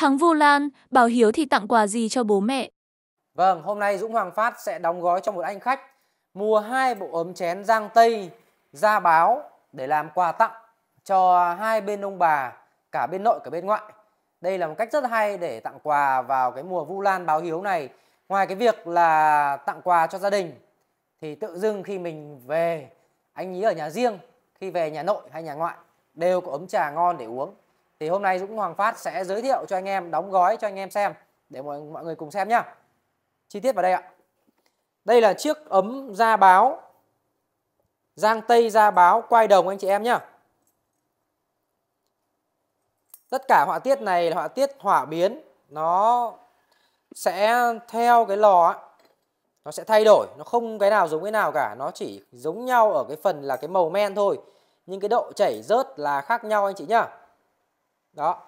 Thắng Vu Lan, Bảo Hiếu thì tặng quà gì cho bố mẹ? Vâng, hôm nay Dũng Hoàng Phát sẽ đóng gói cho một anh khách mua hai bộ ấm chén giang tây ra báo để làm quà tặng cho hai bên ông bà, cả bên nội cả bên ngoại. Đây là một cách rất hay để tặng quà vào cái mùa Vu Lan báo hiếu này. Ngoài cái việc là tặng quà cho gia đình thì tự dưng khi mình về anh ý ở nhà riêng, khi về nhà nội hay nhà ngoại đều có ấm trà ngon để uống thì hôm nay Dũng Hoàng Phát sẽ giới thiệu cho anh em đóng gói cho anh em xem để mọi mọi người cùng xem nhá. Chi tiết vào đây ạ. Đây là chiếc ấm da báo Giang Tây da báo quay đồng anh chị em nhá. Tất cả họa tiết này là họa tiết hỏa biến, nó sẽ theo cái lò nó sẽ thay đổi, nó không cái nào giống cái nào cả, nó chỉ giống nhau ở cái phần là cái màu men thôi. Nhưng cái độ chảy rớt là khác nhau anh chị nhá. Đó.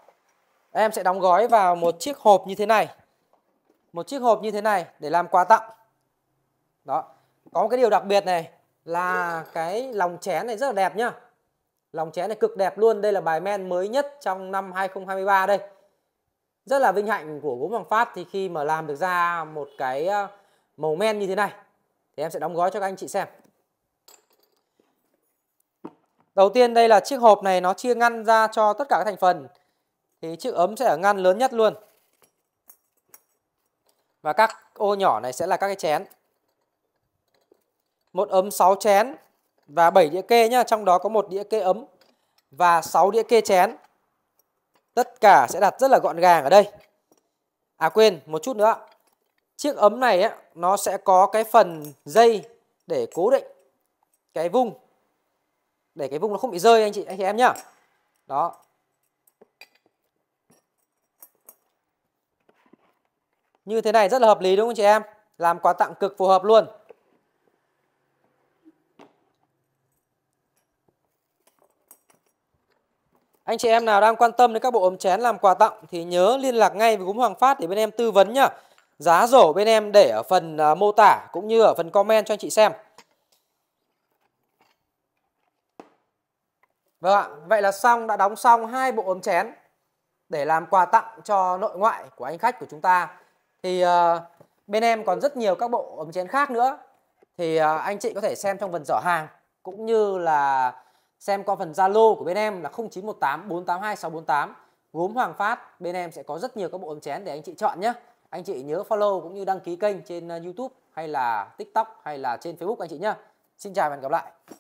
Em sẽ đóng gói vào một chiếc hộp như thế này. Một chiếc hộp như thế này để làm quà tặng. Đó. Có một cái điều đặc biệt này là cái lòng chén này rất là đẹp nhá. Lòng chén này cực đẹp luôn. Đây là bài men mới nhất trong năm 2023 đây. Rất là vinh hạnh của gốm Hoàng Phát thì khi mà làm được ra một cái ờ, màu men như thế này thì em sẽ đóng gói cho các anh chị xem. Đầu tiên đây là chiếc hộp này nó chia ngăn ra cho tất cả các thành phần. Thì chiếc ấm sẽ ở ngăn lớn nhất luôn. Và các ô nhỏ này sẽ là các cái chén. Một ấm 6 chén và 7 đĩa kê nhá, trong đó có một đĩa kê ấm và 6 đĩa kê chén. Tất cả sẽ đặt rất là gọn gàng ở đây. À quên, một chút nữa. Chiếc ấm này ấy, nó sẽ có cái phần dây để cố định cái vung để cái vùng nó không bị rơi anh chị anh chị em nhá đó như thế này rất là hợp lý đúng không chị em làm quà tặng cực phù hợp luôn Anh chị em nào đang quan tâm đến các bộ ấm chén làm quà tặng thì nhớ liên lạc ngay với Cúm Hoàng Phát để bên em tư vấn nhá. Giá rổ bên em để ở phần à, mô tả cũng như ở phần comment cho anh chị xem. Vâng ạ, vậy là xong đã đóng xong hai bộ ấm chén để làm quà tặng cho nội ngoại của anh khách của chúng ta. Thì uh, bên em còn rất nhiều các bộ ấm chén khác nữa. Thì uh, anh chị có thể xem trong phần giỏ hàng cũng như là xem qua phần Zalo của bên em là 0918482648, Gốm Hoàng Phát bên em sẽ có rất nhiều các bộ ấm chén để anh chị chọn nhé. Anh chị nhớ follow cũng như đăng ký kênh trên ờ, YouTube hay là TikTok hay là trên Facebook anh chị nhé. Xin chào và hẹn gặp lại.